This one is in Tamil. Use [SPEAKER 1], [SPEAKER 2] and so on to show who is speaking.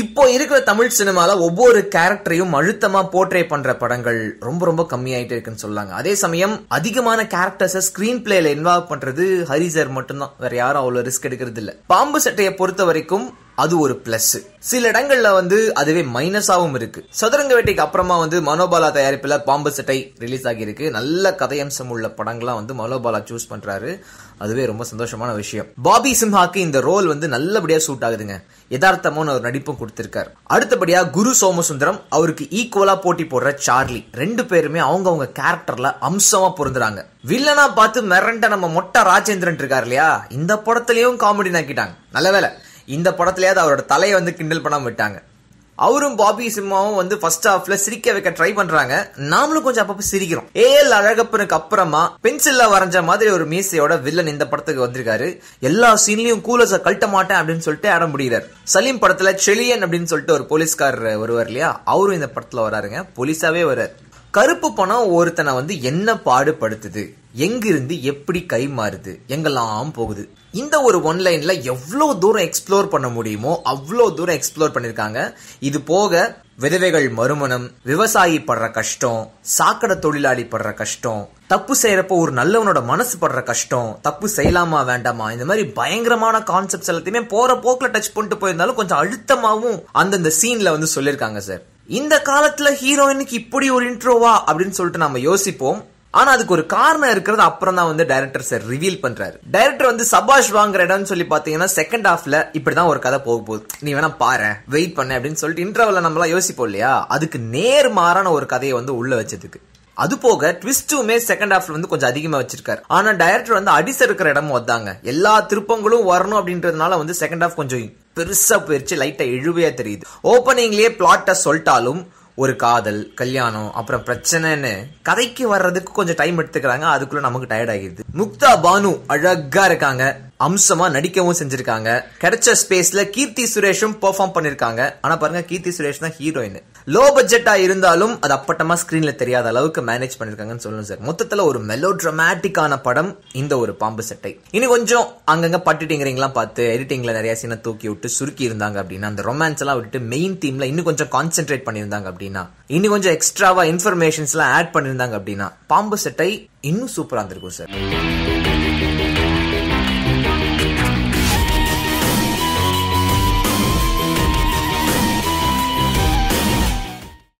[SPEAKER 1] இப்போ இருக்கிற தமிழ் சினிமால ஒவ்வொரு கேரக்டரையும் அழுத்தமா போர்ட்ரே பண்ற படங்கள் ரொம்ப ரொம்ப கம்மியாயிட்டே இருக்குன்னு சொல்லாங்க அதே சமயம் அதிகமான கேரக்டர்ஸ ஸ்கிரீன் பிளேல இன்வால்வ் பண்றது ஹரிசர் மட்டும்தான் வேற யாரும் அவ்வளவு ரிஸ்க் எடுக்கிறது இல்ல பாம்பு சட்டையை பொறுத்த வரைக்கும் அது ஒரு பிளஸ் சில இடங்கள்ல வந்து அதுவே மைனஸாவும் இருக்கு சதுரங்க வேட்டைக்கு அப்புறமா வந்து மனோபாலா தயாரிப்பில் பாம்பு சட்டை ரிலீஸ் ஆகியிருக்கு நல்ல கதையம்சம் உள்ள படங்கள்லாம் வந்து மனோபாலா சூஸ் பண்றாரு அதுவே ரொம்ப சந்தோஷமான விஷயம் பாபி சிம்ஹாக்கு இந்த ரோல் வந்து நல்லபடியா சூட் ஆகுதுங்க யதார்த்தமான ஒரு நடிப்பும் கொடுத்திருக்காரு அடுத்தபடியா குரு சோமசுந்தரம் அவருக்கு ஈக்குவலா போட்டி போடுற சார்லி ரெண்டு பேருமே அவங்க அவங்க கேரக்டர்ல அம்சமா பொருந்துறாங்க வில்லனா பார்த்து மிரண்ட நம்ம மொட்டை ராஜேந்திரன் இருக்காரு இல்லையா இந்த படத்திலயும் காமெடி நாக்கிட்டாங்க நல்ல வேலை இந்த படத்துலயாவது அவரோட தலையை வந்து கிண்டல் பண்ணாம விட்டாங்க அவரும் பாபி சிம்மாவும் வந்து ஃபர்ஸ்ட் ஹாஃப்ல சிரிக்க வைக்க ட்ரை பண்றாங்க நாமளும் கொஞ்சம் அப்பப்போ சிரிக்கிறோம் ஏஎல் அழகப்பனுக்கு அப்புறமா பென்சில்ல வரைஞ்ச மாதிரி ஒரு மீசையோட வில்லன் இந்த படத்துக்கு வந்திருக்காரு எல்லா சீன்லயும் கூலஸ கழட்ட மாட்டேன் அப்படின்னு சொல்லிட்டு ஆட முடிகிறார் சலீம் படத்துல செலியன் அப்படின்னு சொல்லிட்டு ஒரு போலீஸ்காரர் வருவார் இல்லையா அவரும் இந்த படத்துல வராருங்க போலீஸாவே வர்றாரு கருப்பு பணம் ஒருத்தனை வந்து என்ன பாடுபடுத்துது எங்கிருந்து எப்படி கை மாறுது எங்கெல்லாம் போகுது இந்த ஒரு ஒன்லைன்ல எவ்வளோ தூரம் எக்ஸ்ப்ளோர் பண்ண முடியுமோ அவ்வளோ தூரம் எக்ஸ்ப்ளோர் பண்ணியிருக்காங்க இது போக விதவைகள் மறுமணம் விவசாயி படுற கஷ்டம் சாக்கடை தொழிலாளி படுற கஷ்டம் தப்பு செய்யறப்ப ஒரு நல்லவனோட மனசு படுற கஷ்டம் தப்பு செய்யலாமா வேண்டாமா இந்த மாதிரி பயங்கரமான கான்செப்ட்ஸ் எல்லாத்தையுமே போற போக்குல டச் பண்ணிட்டு போயிருந்தாலும் கொஞ்சம் அழுத்தமாவும் அந்தந்த சீன்ல வந்து சொல்லியிருக்காங்க சார் இந்த காலத்துல ஹீரோயினுக்கு இப்படி ஒரு இன்ட்ரோவா அப்படின்னு சொல்லிட்டு நம்ம யோசிப்போம் ஆனா அதுக்கு ஒரு காரணம் இருக்கிறது அப்புறம் தான் வந்து டைரக்டர் சார் ரிவீல் பண்றாரு டைரக்டர் வந்து சபாஷ் வாங்குற இடம்னு சொல்லி பாத்தீங்கன்னா செகண்ட் ஹாஃப்ல இப்படிதான் ஒரு கதை போக போகுது நீ வேணா பாரு வெயிட் பண்ண அப்படின்னு சொல்லிட்டு இன்டர்வல்ல நம்மளா யோசிப்போம் இல்லையா அதுக்கு நேர் மாறான ஒரு கதையை வந்து உள்ள வச்சதுக்கு அது போக ட்விஸ்ட்டுமே செகண்ட் ஹாஃப்ல வந்து கொஞ்சம் அதிகமா வச்சிருக்காரு ஆனா டைரக்டர் வந்து அடிச இருக்கிற இடமும் வந்தாங்க எல்லா திருப்பங்களும் வரணும் அப்படின்றதுனால வந்து செகண்ட் ஹாஃப் கொஞ்சம் பெருசா போயிருச்சு லைட்டா இழுவையா தெரியுது ஓபனிங்லயே பிளாட்ட சொல்லிட்டாலும் ஒரு காதல் கல்யாணம் அப்புறம் பிரச்சனைன்னு கதைக்கு வர்றதுக்கு கொஞ்சம் டைம் எடுத்துக்கிறாங்க அதுக்குள்ள நமக்கு டயர்ட் ஆகிடுது முக்தா பானு அழகா இருக்காங்க அம்சமா நடிக்கவும் செஞ்சிருக்காங்க கிடைச்ச ஸ்பேஸ்ல கீர்த்தி சுரேஷும் பெர்ஃபார்ம் பண்ணிருக்காங்க ஆனா பாருங்க கீர்த்தி சுரேஷ் தான் ஹீரோயின் லோ பட்ஜெட்டா இருந்தாலும் அது அப்பட்டமா ஸ்கிரீன்ல தெரியாத அளவுக்கு மேனேஜ் பண்ணிருக்காங்கன்னு சொல்லணும் சார் மொத்தத்துல ஒரு மெலோ ட்ரமாட்டிக்கான படம் இந்த ஒரு பாம்பு சட்டை இனி கொஞ்சம் அங்கங்க பட்டுட்டிங்கிறீங்களாம் பார்த்து எடிட்டிங்ல நிறைய சீனை தூக்கி விட்டு சுருக்கி இருந்தாங்க அப்படின்னா அந்த ரொமான்ஸ் எல்லாம் விட்டுட்டு மெயின் தீம்ல இன்னும் கொஞ்சம் கான்சென்ட்ரேட் பண்ணியிருந்தாங்க அப்படின்னா இன்னும் கொஞ்சம் எக்ஸ்ட்ராவா இன்ஃபர்மேஷன்ஸ் எல்லாம் ஆட் பண்ணியிருந்தாங்க அப்படின்னா பாம்பு சட்டை இன்னும் சூப்பரா இருந்திருக்கும் சார்